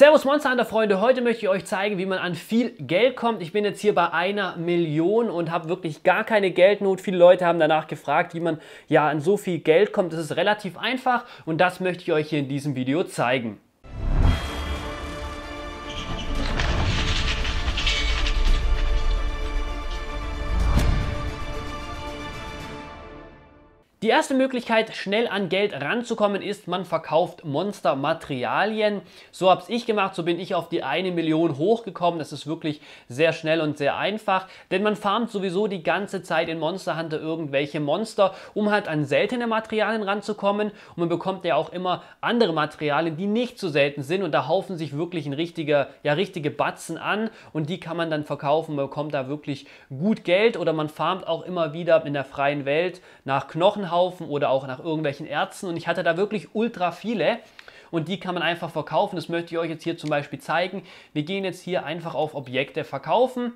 Servus Monster Freunde, heute möchte ich euch zeigen, wie man an viel Geld kommt. Ich bin jetzt hier bei einer Million und habe wirklich gar keine Geldnot. Viele Leute haben danach gefragt, wie man ja an so viel Geld kommt. Das ist relativ einfach und das möchte ich euch hier in diesem Video zeigen. Die erste Möglichkeit, schnell an Geld ranzukommen, ist, man verkauft Monstermaterialien. So habe ich gemacht, so bin ich auf die eine Million hochgekommen. Das ist wirklich sehr schnell und sehr einfach, denn man farmt sowieso die ganze Zeit in Monster Hunter irgendwelche Monster, um halt an seltene Materialien ranzukommen. Und man bekommt ja auch immer andere Materialien, die nicht so selten sind und da haufen sich wirklich ein richtiger, ja, richtige Batzen an und die kann man dann verkaufen. Man bekommt da wirklich gut Geld oder man farmt auch immer wieder in der freien Welt nach Knochenhaut kaufen oder auch nach irgendwelchen Ärzten. Und ich hatte da wirklich ultra viele und die kann man einfach verkaufen. Das möchte ich euch jetzt hier zum Beispiel zeigen. Wir gehen jetzt hier einfach auf Objekte verkaufen,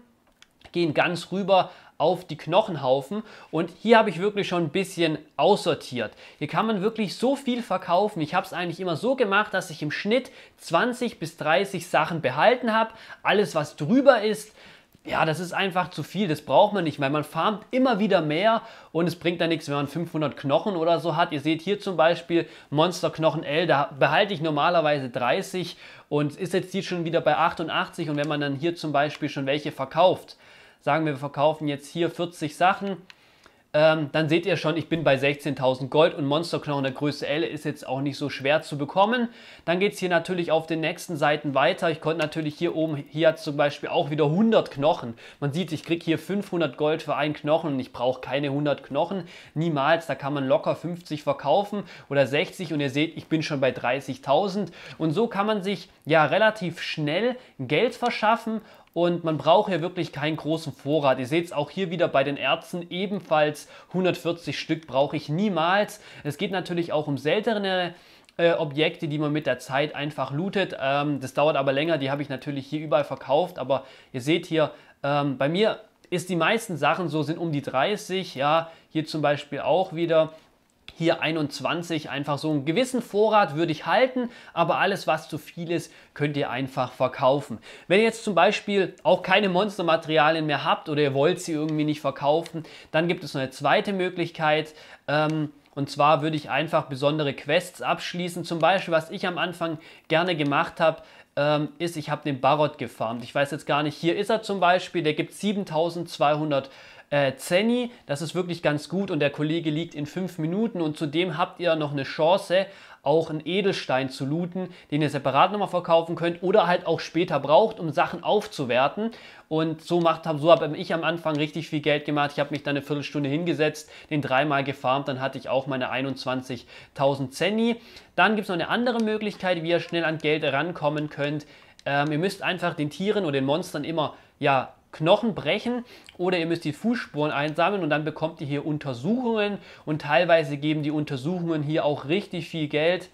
gehen ganz rüber auf die Knochenhaufen und hier habe ich wirklich schon ein bisschen aussortiert. Hier kann man wirklich so viel verkaufen. Ich habe es eigentlich immer so gemacht, dass ich im Schnitt 20 bis 30 Sachen behalten habe. Alles was drüber ist, ja, das ist einfach zu viel, das braucht man nicht, weil man farmt immer wieder mehr und es bringt dann nichts, wenn man 500 Knochen oder so hat. Ihr seht hier zum Beispiel Monsterknochen L, da behalte ich normalerweise 30 und ist jetzt hier schon wieder bei 88 und wenn man dann hier zum Beispiel schon welche verkauft, sagen wir, wir verkaufen jetzt hier 40 Sachen, ähm, dann seht ihr schon, ich bin bei 16.000 Gold und Monsterknochen der Größe L ist jetzt auch nicht so schwer zu bekommen. Dann geht es hier natürlich auf den nächsten Seiten weiter. Ich konnte natürlich hier oben, hier hat zum Beispiel auch wieder 100 Knochen. Man sieht, ich kriege hier 500 Gold für einen Knochen und ich brauche keine 100 Knochen. Niemals, da kann man locker 50 verkaufen oder 60 und ihr seht, ich bin schon bei 30.000. Und so kann man sich ja relativ schnell Geld verschaffen und man braucht ja wirklich keinen großen Vorrat. Ihr seht es auch hier wieder bei den Erzen, ebenfalls 140 Stück brauche ich niemals. Es geht natürlich auch um seltene äh, Objekte, die man mit der Zeit einfach lootet. Ähm, das dauert aber länger, die habe ich natürlich hier überall verkauft, aber ihr seht hier, ähm, bei mir ist die meisten Sachen so, sind um die 30, ja, hier zum Beispiel auch wieder hier 21 einfach so einen gewissen Vorrat würde ich halten, aber alles was zu viel ist, könnt ihr einfach verkaufen. Wenn ihr jetzt zum Beispiel auch keine Monstermaterialien mehr habt oder ihr wollt sie irgendwie nicht verkaufen, dann gibt es noch eine zweite Möglichkeit. Ähm, und zwar würde ich einfach besondere Quests abschließen. Zum Beispiel, was ich am Anfang gerne gemacht habe, ähm, ist, ich habe den Barot gefarmt. Ich weiß jetzt gar nicht, hier ist er zum Beispiel, der gibt 7200 äh, Zenny. Das ist wirklich ganz gut und der Kollege liegt in 5 Minuten und zudem habt ihr noch eine Chance, auch einen Edelstein zu looten, den ihr separat nochmal verkaufen könnt oder halt auch später braucht, um Sachen aufzuwerten. Und so, so habe ich am Anfang richtig viel Geld gemacht. Ich habe mich dann eine Viertelstunde hingesetzt, den dreimal gefarmt, dann hatte ich auch meine 21.000 Zenny. Dann gibt es noch eine andere Möglichkeit, wie ihr schnell an Geld rankommen könnt. Ähm, ihr müsst einfach den Tieren oder den Monstern immer ja, Knochen brechen oder ihr müsst die Fußspuren einsammeln und dann bekommt ihr hier Untersuchungen und teilweise geben die Untersuchungen hier auch richtig viel Geld.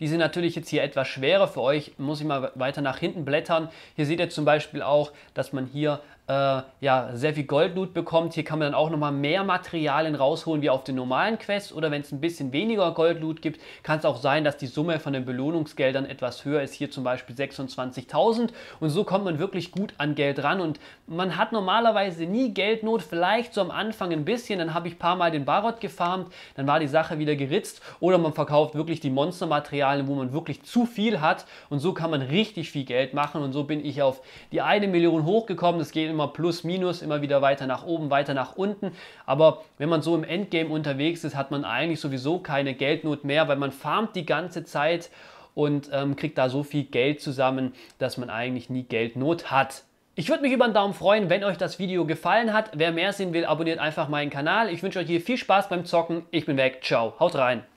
Die sind natürlich jetzt hier etwas schwerer für euch, muss ich mal weiter nach hinten blättern. Hier seht ihr zum Beispiel auch, dass man hier äh, ja, sehr viel Goldloot bekommt. Hier kann man dann auch nochmal mehr Materialien rausholen wie auf den normalen Quests oder wenn es ein bisschen weniger Goldloot gibt, kann es auch sein, dass die Summe von den Belohnungsgeldern etwas höher ist. Hier zum Beispiel 26.000 und so kommt man wirklich gut an Geld ran und man hat normalerweise nie Geldnot, vielleicht so am Anfang ein bisschen, dann habe ich ein paar Mal den Barot gefarmt, dann war die Sache wieder geritzt oder man verkauft wirklich die Monstermaterialien, wo man wirklich zu viel hat und so kann man richtig viel Geld machen und so bin ich auf die eine Million hochgekommen. Das geht immer immer plus, minus, immer wieder weiter nach oben, weiter nach unten. Aber wenn man so im Endgame unterwegs ist, hat man eigentlich sowieso keine Geldnot mehr, weil man farmt die ganze Zeit und ähm, kriegt da so viel Geld zusammen, dass man eigentlich nie Geldnot hat. Ich würde mich über einen Daumen freuen, wenn euch das Video gefallen hat. Wer mehr sehen will, abonniert einfach meinen Kanal. Ich wünsche euch hier viel Spaß beim Zocken. Ich bin weg. Ciao. Haut rein.